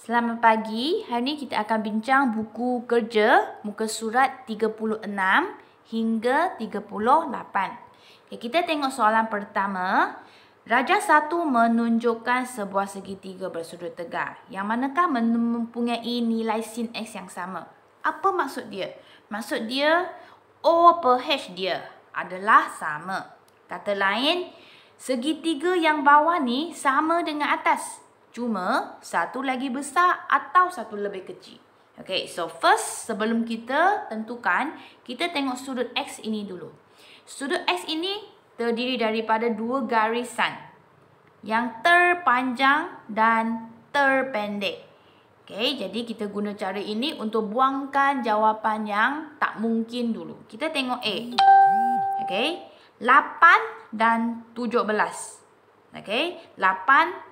Selamat pagi. Hari ini kita akan bincang buku kerja muka surat 36 hingga 38. Okay, kita tengok soalan pertama. Raja satu menunjukkan sebuah segitiga bersudut tegak yang manakah mempunyai nilai sin X yang sama. Apa maksud dia? Maksud dia O per H dia adalah sama. Kata lain, segitiga yang bawah ni sama dengan atas cuma satu lagi besar atau satu lebih kecil. Okay, so first sebelum kita tentukan, kita tengok sudut X ini dulu. Sudut X ini terdiri daripada dua garisan yang terpanjang dan terpendek. Okay, jadi kita guna cara ini untuk buangkan jawapan yang tak mungkin dulu. Kita tengok A. Okay, 8 dan 17. Okay, 8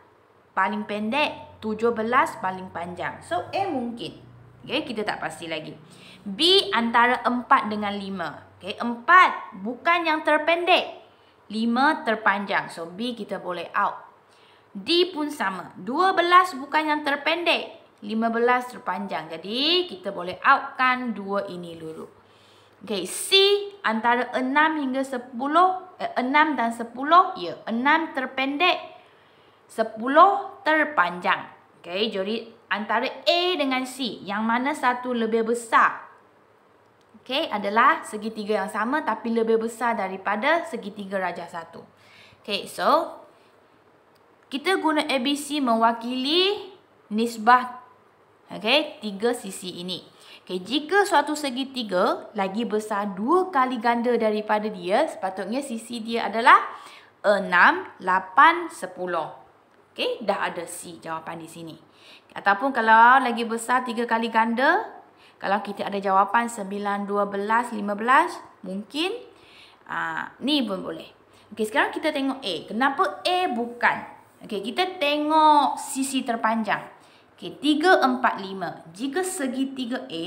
paling pendek, 17 paling panjang. So A mungkin. Okay, kita tak pasti lagi. B antara 4 dengan 5. Okay, 4 bukan yang terpendek. 5 terpanjang. So B kita boleh out. D pun sama. 12 bukan yang terpendek. 15 terpanjang. Jadi kita boleh outkan 2 ini dulu. Okay, C antara 6 hingga 10. Eh, 6 dan 10. Ya, yeah, 6 terpendek. Sepuluh terpanjang. okay. jadi antara A dengan C, yang mana satu lebih besar? okay adalah segitiga yang sama tapi lebih besar daripada segitiga rajah satu. okay. so kita guna ABC mewakili nisbah okay, tiga sisi ini. Okay, jika suatu segitiga lagi besar dua kali ganda daripada dia, sepatutnya sisi dia adalah 6, 8, 10. Okay, dah ada C jawapan di sini. Ataupun kalau lagi besar 3 kali ganda, kalau kita ada jawapan 9, 12, 15, mungkin aa, ah, ni pun boleh. Okay, sekarang kita tengok A. Kenapa A bukan? Okay, kita tengok sisi terpanjang. Okey, 3, 4, 5. Jika segi 3A,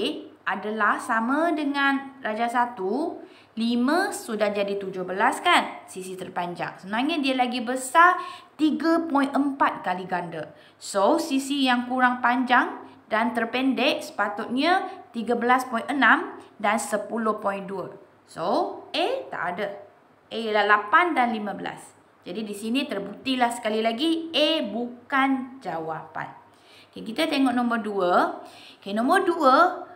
adalah sama dengan darjah satu lima sudah jadi tujuh belas kan sisi terpanjang. Sebenarnya dia lagi besar 3.4 kali ganda. So sisi yang kurang panjang dan terpendek sepatutnya 13.6 dan 10.2. So A tak ada. A ialah 8 dan 15. Jadi di sini terbuktilah sekali lagi A bukan jawapan. Okay, kita tengok nombor 2. Okay, nombor 2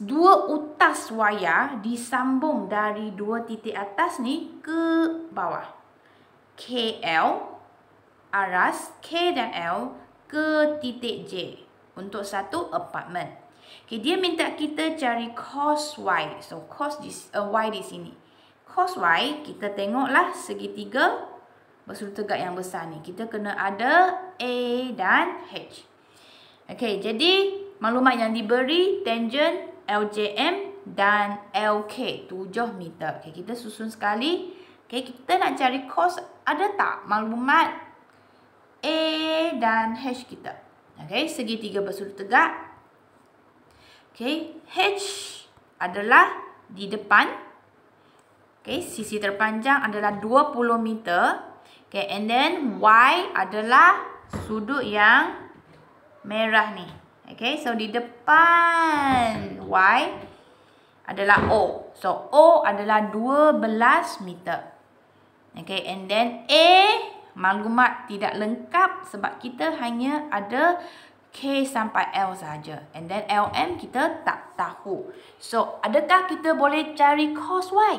dua utas wayar disambung dari dua titik atas ni ke bawah. KL aras K dan L ke titik J untuk satu apartmen. Okay, dia minta kita cari cos Y. So cos di uh, Y di sini. Cos Y kita tengoklah segitiga bersudut tegak yang besar ni. Kita kena ada A dan H. Okay jadi maklumat yang diberi tangent LJM dan LK 7 meter. Okay kita susun sekali. Okay kita nak cari cos ada tak maklumat A dan H kita. Okey, segitiga bersudut tegak. Okay H adalah di depan. Okay sisi terpanjang adalah 20 meter. Okay and then Y adalah sudut yang merah ni. Okay, so di depan Y adalah O. So, O adalah 12 meter. Okay, and then A, maklumat tidak lengkap sebab kita hanya ada K sampai L saja, And then LM kita tak tahu. So, adakah kita boleh cari cos Y?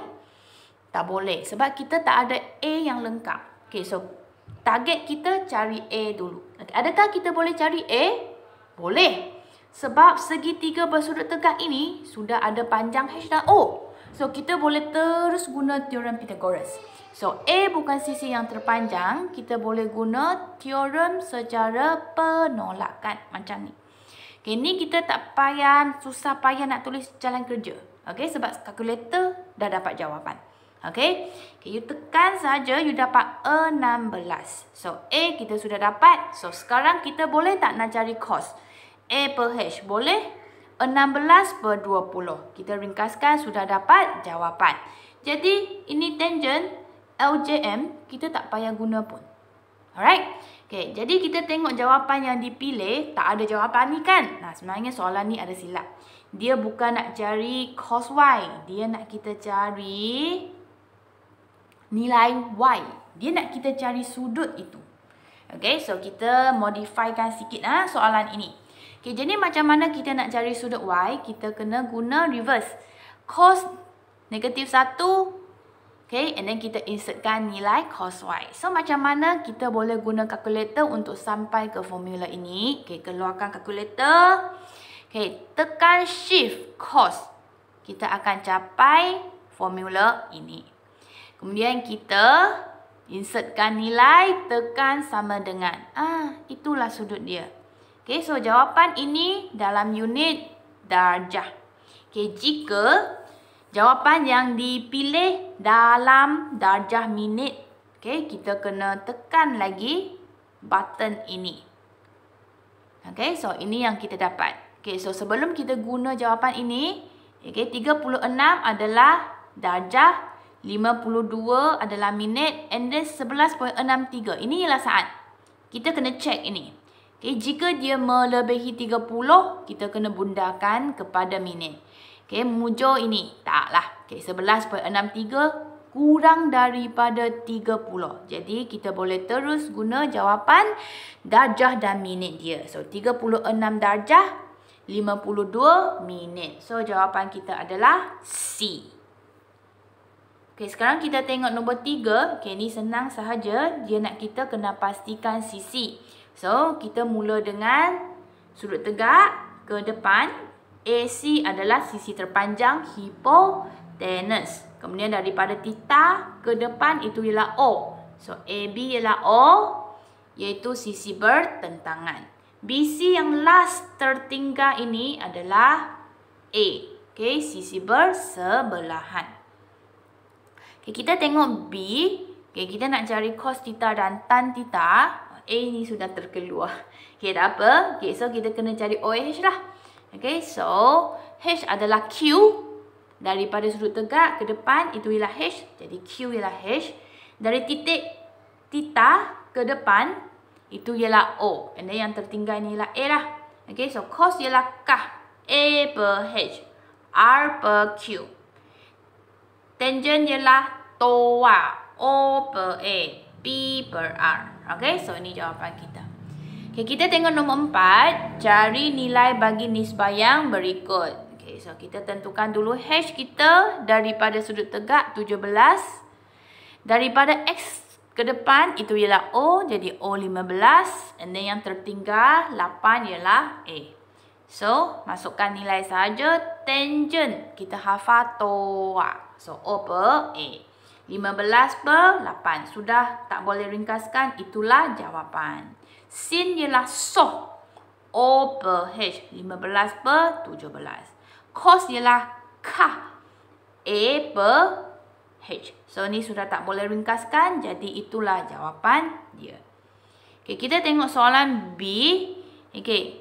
Tak boleh sebab kita tak ada A yang lengkap. Okay, so target kita cari A dulu. Okay, adakah kita boleh cari A? Boleh. Sebab segitiga bersudut tegak ini sudah ada panjang H dan O. So, kita boleh terus guna teorem Pythagoras. So, A bukan sisi yang terpanjang. Kita boleh guna teorem secara penolakan macam ni. Okay, ni kita tak payah susah payah nak tulis jalan kerja. Okay, sebab kalkulator dah dapat jawapan. Okay. okay, you tekan saja, you dapat 16. So, A kita sudah dapat. So, sekarang kita boleh tak nak cari kos? A per H, boleh? 16 per 20. Kita ringkaskan, sudah dapat jawapan. Jadi, ini tangent LJM, kita tak payah guna pun. Alright? Okay, jadi kita tengok jawapan yang dipilih, tak ada jawapan ni kan? Nah, sebenarnya soalan ni ada silap. Dia bukan nak cari cos Y. Dia nak kita cari nilai Y. Dia nak kita cari sudut itu. Okay, so kita modifikan sikit ha, soalan ini. Okay, jadi macam mana kita nak cari sudut Y? Kita kena guna reverse. Cos negatif 1, okay, and then kita insertkan nilai cos Y. So, macam mana kita boleh guna kalkulator untuk sampai ke formula ini? Okay, keluarkan kalkulator. Okay, tekan shift cos. Kita akan capai formula ini. Kemudian kita insertkan nilai tekan sama dengan. Ah, itulah sudut dia. Okey, so jawapan ini dalam unit darjah. Okey, jika jawapan yang dipilih dalam darjah minit, okey, kita kena tekan lagi button ini. Okey, so ini yang kita dapat. Okey, so sebelum kita guna jawapan ini, okey, 36 adalah darjah 52 adalah minit and then 11.63. Ini ialah saat. Kita kena check ini. Okay, jika dia melebihi 30, kita kena bundarkan kepada minit. Okay, mujo ini. Taklah. Okay, 11.63 kurang daripada 30. Jadi, kita boleh terus guna jawapan darjah dan minit dia. So, 36 darjah, 52 minit. So, jawapan kita adalah C. Okey, sekarang kita tengok nombor tiga. Okey, ni senang sahaja. Dia nak kita kena pastikan sisi. So, kita mula dengan sudut tegak ke depan. AC adalah sisi terpanjang hipotenus. Kemudian daripada tita ke depan itu ialah O. So, AB ialah O iaitu sisi bertentangan. BC yang last tertinggal ini adalah A. Okey, sisi bersebelahan. Okay, kita tengok B. Okay, kita nak cari cos theta dan tan theta. A ni sudah terkeluar. Okay, tak apa. Okay, so kita kena cari OH lah. Okay, so H adalah Q. Daripada sudut tegak ke depan, itu ialah H. Jadi Q ialah H. Dari titik theta ke depan, itu ialah O. And then yang tertinggal ni ialah A lah. Okay, so cos ialah K. A per H. R per Q tangent ialah toa o per a b per r okey so ini jawapan kita okey kita tengok nombor 4 cari nilai bagi nisbah yang berikut okey so kita tentukan dulu h kita daripada sudut tegak 17 daripada x ke depan itu ialah o jadi o 15 and then yang tertinggal 8 ialah a So, masukkan nilai saja tangent. Kita hafal toa. So, O per A. 15 per 8. Sudah tak boleh ringkaskan. Itulah jawapan. Sin ialah so. O per H. 15 per 17. Cos ialah K. A per H. So, ni sudah tak boleh ringkaskan. Jadi, itulah jawapan dia. Okay, kita tengok soalan B. Okay,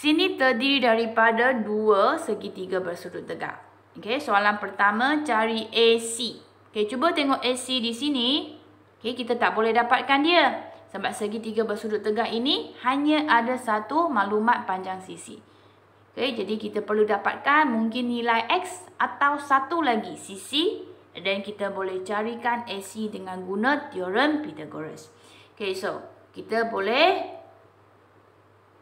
Sini terdiri daripada dua segitiga bersudut tegak. Okey, soalan pertama cari AC. Okey, cuba tengok AC di sini. Okey, kita tak boleh dapatkan dia. Sebab segitiga bersudut tegak ini hanya ada satu maklumat panjang sisi. Okey, jadi kita perlu dapatkan mungkin nilai X atau satu lagi sisi. Dan kita boleh carikan AC dengan guna teorem Pythagoras. Okey, so kita boleh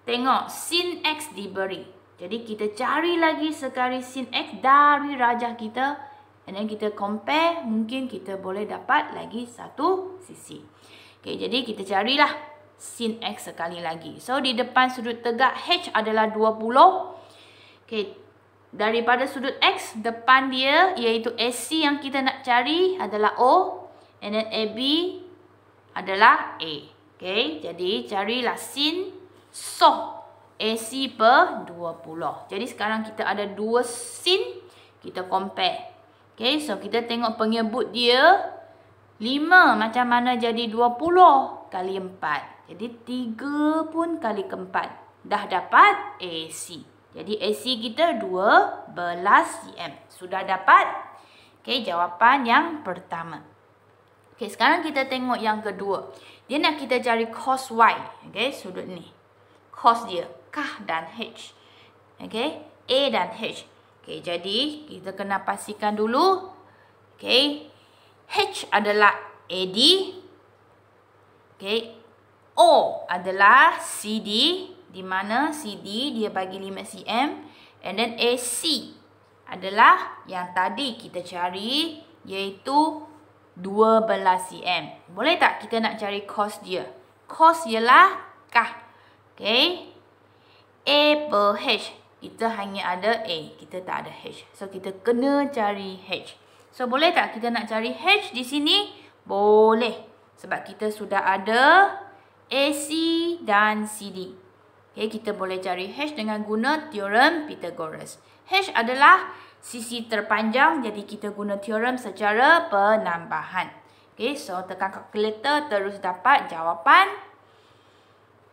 Tengok sin X diberi. Jadi kita cari lagi sekali sin X dari rajah kita. And then kita compare. Mungkin kita boleh dapat lagi satu sisi. Okay, jadi kita carilah sin X sekali lagi. So di depan sudut tegak H adalah 20. Okay, daripada sudut X, depan dia iaitu AC yang kita nak cari adalah O. And then AB adalah A. Okay, jadi carilah sin X. So AC per 20 Jadi sekarang kita ada dua sin Kita compare Okay so kita tengok penyebut dia 5 macam mana jadi 20 kali 4 Jadi 3 pun kali ke Dah dapat AC Jadi AC kita 12 cm Sudah dapat Okay jawapan yang pertama Okay sekarang kita tengok yang kedua Dia nak kita cari cos Y Okay sudut ni cos dia k dan h okay a dan h okay jadi kita kena pastikan dulu okay h adalah ad okay o adalah cd di mana cd dia bagi 5 cm and then ac adalah yang tadi kita cari iaitu 12 cm. Boleh tak kita nak cari cos dia? Cos ialah kah Okay. A per H. Kita hanya ada A. Kita tak ada H. So, kita kena cari H. So, boleh tak kita nak cari H di sini? Boleh. Sebab kita sudah ada AC dan CD. Okay, kita boleh cari H dengan guna teorem Pythagoras. H adalah sisi terpanjang. Jadi, kita guna teorem secara penambahan. Okay, so, tekan kalkulator terus dapat jawapan. 3.14.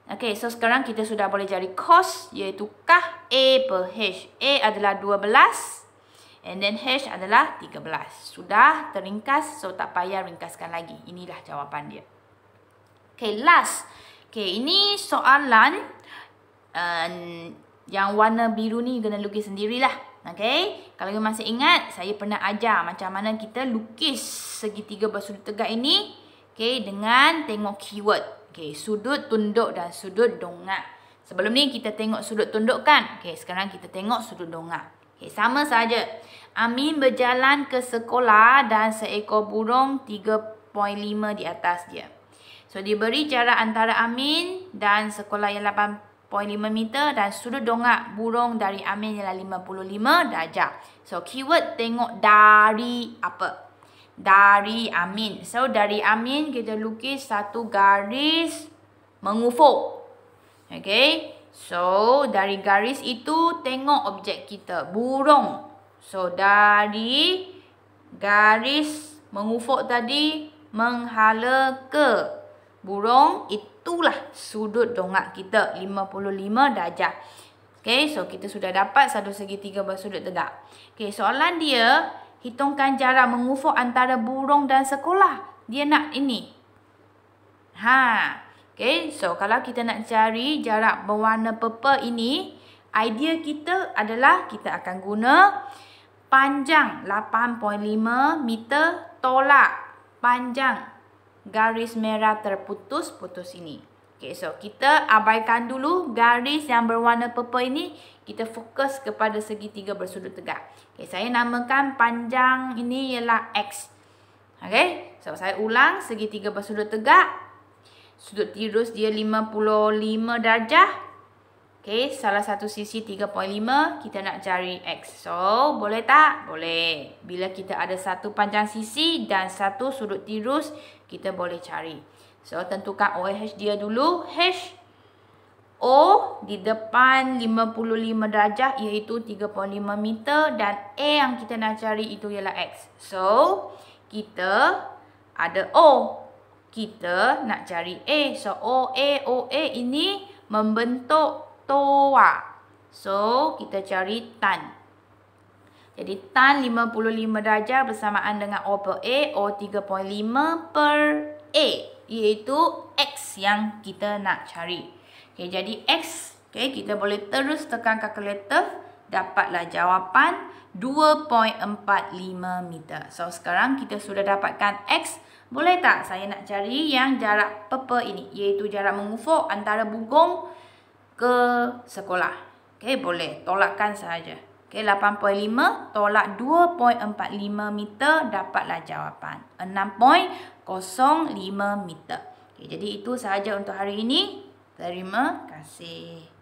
Okay, so sekarang kita sudah boleh cari cos iaitu k a per h. A adalah 12 and then h adalah 13. Sudah teringkas, so tak payah ringkaskan lagi. Inilah jawapan dia. Okay, last. Okay, ini soalan um, yang warna biru ni kena lukis sendirilah. Okay, Kalau you masih ingat, saya pernah ajar macam mana kita lukis segitiga bersudut tegak ini. Okay, dengan tengok keyword. Okey, sudut tunduk dan sudut dongak. Sebelum ni kita tengok sudut tunduk kan? Okey, sekarang kita tengok sudut dongak. Okey, sama saja. Amin berjalan ke sekolah dan seekor burung 3.5 di atas dia. So, diberi jarak antara Amin dan sekolah yang 8.5 meter dan sudut dongak burung dari Amin ialah 55 darjah. So, keyword tengok dari apa? dari amin. So dari amin kita lukis satu garis mengufuk. Okay. So dari garis itu tengok objek kita. Burung. So dari garis mengufuk tadi menghala ke burung. Itulah sudut dongak kita. 55 darjah. Okay. So kita sudah dapat satu segitiga bersudut tegak. Okay. Soalan dia hitungkan jarak mengufuk antara burung dan sekolah. Dia nak ini. Ha. Okay, so kalau kita nak cari jarak berwarna purple ini, idea kita adalah kita akan guna panjang 8.5 meter tolak panjang garis merah terputus-putus ini. Okay, so kita abaikan dulu garis yang berwarna purple ini. Kita fokus kepada segitiga bersudut tegak. Okay, saya namakan panjang ini ialah X. Okay, so saya ulang segitiga bersudut tegak. Sudut tirus dia 55 darjah. Okay, salah satu sisi 3.5. Kita nak cari X. So, boleh tak? Boleh. Bila kita ada satu panjang sisi dan satu sudut tirus, kita boleh cari. So, tentukan OH dia dulu. H, O di depan 55 darjah iaitu 3.5 meter dan A yang kita nak cari itu ialah X. So, kita ada O. Kita nak cari A. So, O, A, O, A ini membentuk toa. So, kita cari tan. Jadi, tan 55 darjah bersamaan dengan O per A, O 3.5 per A iaitu X yang kita nak cari. Okay, jadi X, okay, kita boleh terus tekan kalkulator dapatlah jawapan 2.45 meter. So, sekarang kita sudah dapatkan X. Boleh tak saya nak cari yang jarak pepe ini, iaitu jarak mengufuk antara bugong ke sekolah. Okay, boleh, tolakkan sahaja. Okay, 8.5 tolak 2.45 meter dapatlah jawapan. 6 0.05 meter. Okay, jadi itu sahaja untuk hari ini. Terima kasih.